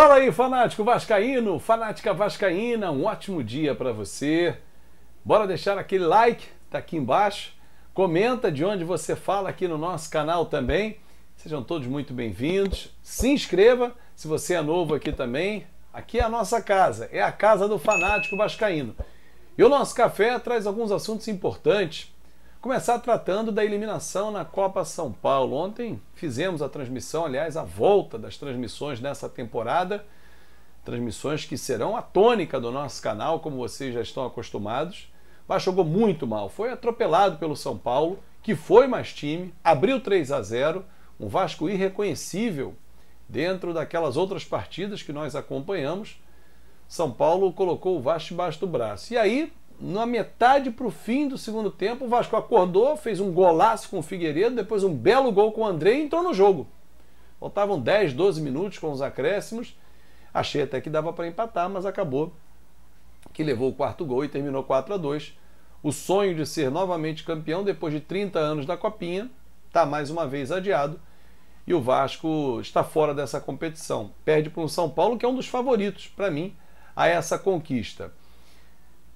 Fala aí, fanático vascaíno, fanática vascaína, um ótimo dia para você. Bora deixar aquele like, tá aqui embaixo. Comenta de onde você fala aqui no nosso canal também. Sejam todos muito bem-vindos. Se inscreva se você é novo aqui também. Aqui é a nossa casa, é a casa do fanático vascaíno. E o nosso café traz alguns assuntos importantes Começar tratando da eliminação na Copa São Paulo. Ontem fizemos a transmissão, aliás, a volta das transmissões nessa temporada. Transmissões que serão a tônica do nosso canal, como vocês já estão acostumados. Mas jogou muito mal, foi atropelado pelo São Paulo, que foi mais time, abriu 3 a 0, um Vasco irreconhecível dentro daquelas outras partidas que nós acompanhamos. São Paulo colocou o Vasco debaixo do braço. E aí, na metade para o fim do segundo tempo, o Vasco acordou, fez um golaço com o Figueiredo, depois um belo gol com o André e entrou no jogo. Faltavam 10, 12 minutos com os acréscimos. Achei até que dava para empatar, mas acabou que levou o quarto gol e terminou 4 a 2. O sonho de ser novamente campeão depois de 30 anos da Copinha está mais uma vez adiado e o Vasco está fora dessa competição. Perde para o São Paulo, que é um dos favoritos para mim a essa conquista.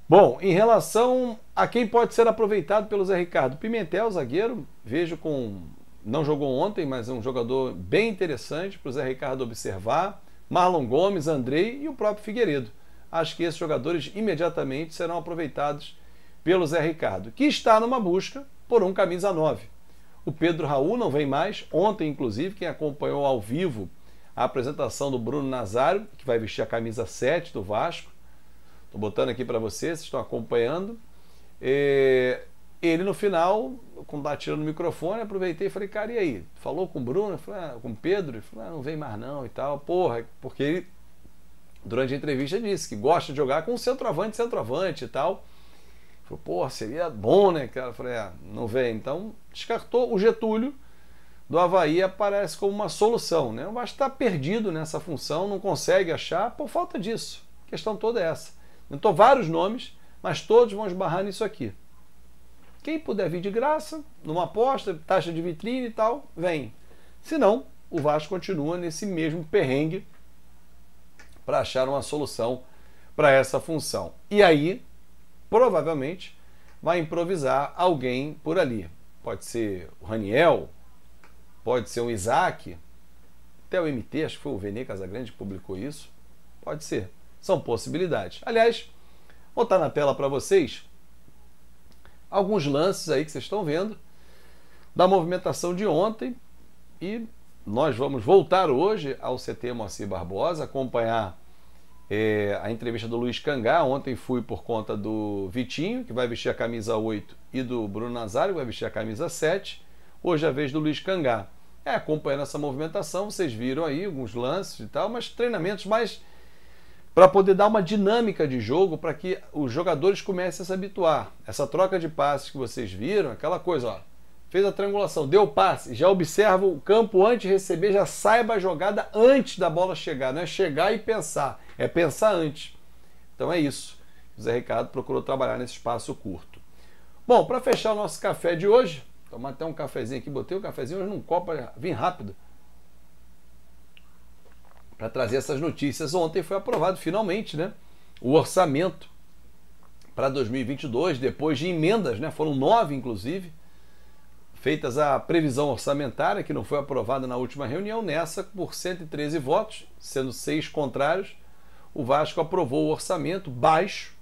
Bom, em relação a quem pode ser aproveitado pelo Zé Ricardo, Pimentel, zagueiro, vejo com. Não jogou ontem, mas é um jogador bem interessante para o Zé Ricardo observar. Marlon Gomes, Andrei e o próprio Figueiredo. Acho que esses jogadores imediatamente serão aproveitados pelo Zé Ricardo, que está numa busca por um camisa 9. O Pedro Raul não vem mais. Ontem, inclusive, quem acompanhou ao vivo a apresentação do Bruno Nazário, que vai vestir a camisa 7 do Vasco, Estou botando aqui para vocês, vocês estão acompanhando. ele no final, quando estava tirando o microfone, aproveitei e falei, cara, e aí? Falou com o Bruno, falei, ah, com o Pedro? Ele falou, ah, não vem mais não e tal. Porra, porque ele, durante a entrevista, disse que gosta de jogar com centroavante, centroavante e tal. Falou, porra, seria bom, né, cara? Eu falei, ah, não vem. Então, descartou o Getúlio do Havaí aparece como uma solução, né? O Vasco está perdido nessa função, não consegue achar por falta disso. A questão toda é essa. Inventou vários nomes, mas todos vão esbarrar nisso aqui. Quem puder vir de graça, numa aposta, taxa de vitrine e tal, vem. Se não, o Vasco continua nesse mesmo perrengue para achar uma solução para essa função. E aí, provavelmente, vai improvisar alguém por ali. Pode ser o Raniel, pode ser o Isaac, até o MT, acho que foi o venê Casagrande que publicou isso. Pode ser são possibilidades. Aliás, vou botar na tela para vocês alguns lances aí que vocês estão vendo da movimentação de ontem e nós vamos voltar hoje ao CT Moacir Barbosa, acompanhar é, a entrevista do Luiz Cangá. Ontem fui por conta do Vitinho, que vai vestir a camisa 8, e do Bruno Nazário, que vai vestir a camisa 7. Hoje é a vez do Luiz Cangá. É, acompanhando essa movimentação, vocês viram aí alguns lances e tal, mas treinamentos mais para poder dar uma dinâmica de jogo para que os jogadores comecem a se habituar. Essa troca de passes que vocês viram, aquela coisa, ó, fez a triangulação, deu o passe, já observa o campo antes de receber, já saiba a jogada antes da bola chegar, não é chegar e pensar, é pensar antes. Então é isso. O Zé Ricardo procurou trabalhar nesse espaço curto. Bom, para fechar o nosso café de hoje, tomar até um cafezinho aqui, botei o um cafezinho hoje num copo, vim rápido para trazer essas notícias. Ontem foi aprovado finalmente né, o orçamento para 2022, depois de emendas, né, foram nove inclusive, feitas à previsão orçamentária, que não foi aprovada na última reunião, nessa, por 113 votos, sendo seis contrários, o Vasco aprovou o orçamento baixo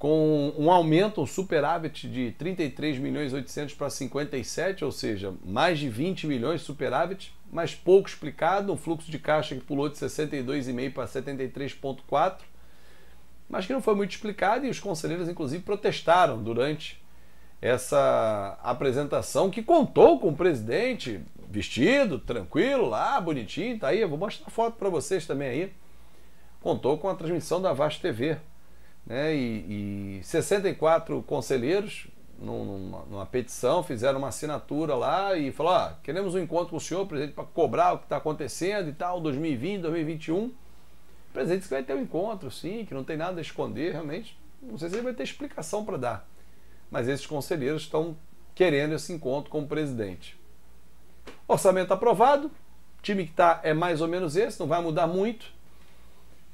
com um aumento, um superávit de 33 milhões 800 para 57, ou seja, mais de 20 milhões superávit, mas pouco explicado, um fluxo de caixa que pulou de 62,5 para 73,4, mas que não foi muito explicado e os conselheiros inclusive protestaram durante essa apresentação que contou com o presidente vestido, tranquilo, lá, bonitinho, tá aí, eu vou mostrar a foto para vocês também aí. Contou com a transmissão da Vasco TV, né, e, e 64 conselheiros numa, numa, petição, fizeram uma assinatura lá e falaram: ah, queremos um encontro com o senhor, presidente, para cobrar o que está acontecendo e tal, 2020, 2021. O presidente disse que vai ter um encontro, sim, que não tem nada a esconder, realmente. Não sei se ele vai ter explicação para dar, mas esses conselheiros estão querendo esse encontro com o presidente. Orçamento aprovado, o time que está é mais ou menos esse, não vai mudar muito.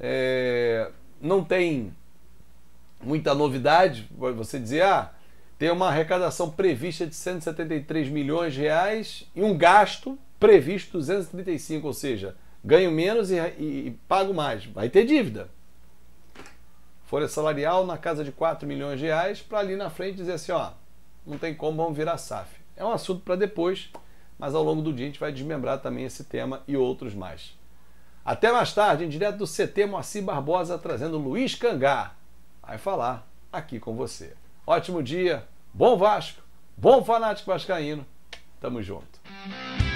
É, não tem muita novidade, você dizer, ah, tem uma arrecadação prevista de 173 milhões de reais e um gasto previsto 235, ou seja, ganho menos e, e, e pago mais. Vai ter dívida. Folha salarial na casa de 4 milhões de reais, para ali na frente dizer assim, ó, não tem como, vamos virar SAF. É um assunto para depois, mas ao longo do dia a gente vai desmembrar também esse tema e outros mais. Até mais tarde, em direto do CT Moacir Barbosa, trazendo Luiz Cangar vai falar aqui com você. Ótimo dia, bom Vasco, bom fanático vascaíno. Tamo junto.